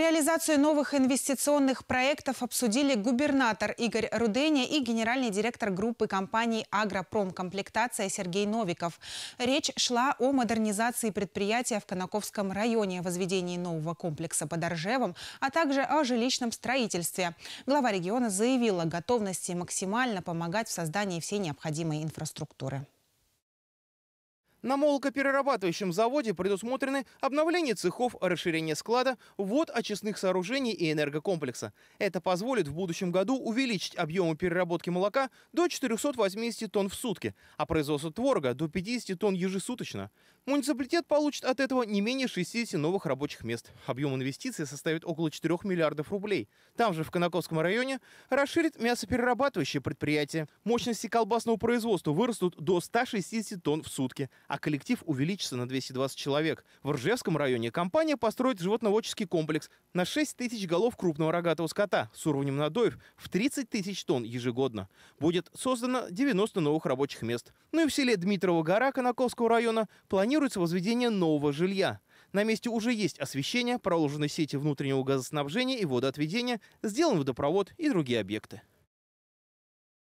Реализацию новых инвестиционных проектов обсудили губернатор Игорь Руденя и генеральный директор группы компаний «Агропромкомплектация» Сергей Новиков. Речь шла о модернизации предприятия в Конаковском районе, возведении нового комплекса под Оржевом, а также о жилищном строительстве. Глава региона заявила о готовности максимально помогать в создании всей необходимой инфраструктуры. На молокоперерабатывающем заводе предусмотрены обновление цехов, расширение склада, ввод очистных сооружений и энергокомплекса. Это позволит в будущем году увеличить объемы переработки молока до 480 тонн в сутки, а производство творога до 50 тонн ежесуточно. Муниципалитет получит от этого не менее 60 новых рабочих мест. Объем инвестиций составит около 4 миллиардов рублей. Там же, в Конаковском районе, расширит мясоперерабатывающее предприятие. Мощности колбасного производства вырастут до 160 тонн в сутки а коллектив увеличится на 220 человек. В Ржевском районе компания построит животноводческий комплекс на 6 тысяч голов крупного рогатого скота с уровнем надоев в 30 тысяч тонн ежегодно. Будет создано 90 новых рабочих мест. Ну и в селе Дмитрова гора Конаковского района планируется возведение нового жилья. На месте уже есть освещение, проложены сети внутреннего газоснабжения и водоотведения, сделан водопровод и другие объекты.